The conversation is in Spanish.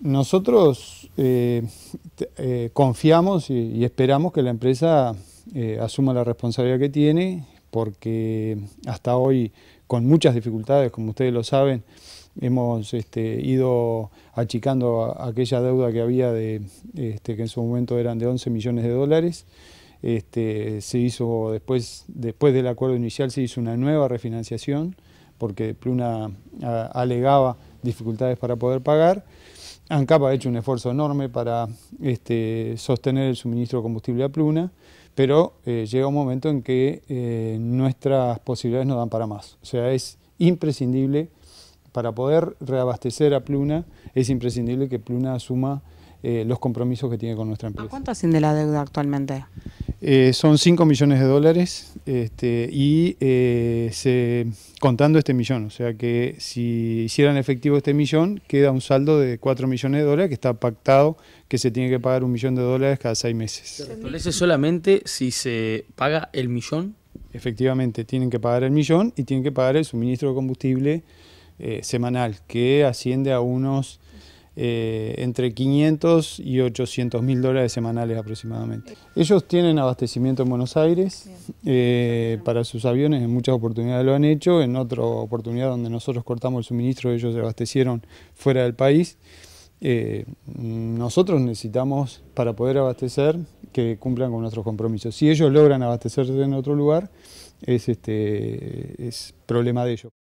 Nosotros eh, eh, confiamos y, esperamos que la empresa eh, asuma la responsabilidad que tiene, porque hasta hoy, con muchas dificultades, como ustedes lo saben, hemos este, ido achicando aquella deuda que había, de, este, que en su momento eran de 11 millones de dólares. Este, se hizo después, después del acuerdo inicial se hizo una nueva refinanciación porque Pluna alegaba dificultades para poder pagar. ANCAP ha hecho un esfuerzo enorme para este, sostener el suministro de combustible a Pluna, pero eh, llega un momento en que eh, nuestras posibilidades no dan para más. O sea, es imprescindible, para poder reabastecer a Pluna, es imprescindible que Pluna asuma eh, los compromisos que tiene con nuestra empresa. ¿A cuánto asciende la deuda actualmente? son 5 millones de dólares este, y eh, contando este millón. O sea que si hicieran efectivo este millón, queda un saldo de 4 millones de dólares que está pactado que se tiene que pagar un millón de dólares cada seis meses. ¿Se establece solamente si se paga el millón? Efectivamente, tienen que pagar el millón y tienen que pagar el suministro de combustible eh, semanal, que asciende a unos eh, entre 500 y 800 mil dólares semanales aproximadamente. Ellos tienen abastecimiento en Buenos Aires eh, para sus aviones, en muchas oportunidades lo han hecho, en otra oportunidad donde nosotros cortamos el suministro ellos se abastecieron fuera del país. Eh, nosotros necesitamos, para poder abastecer, que cumplan con nuestros compromisos. Si ellos logran abastecerse en otro lugar, es, este, es problema de ellos.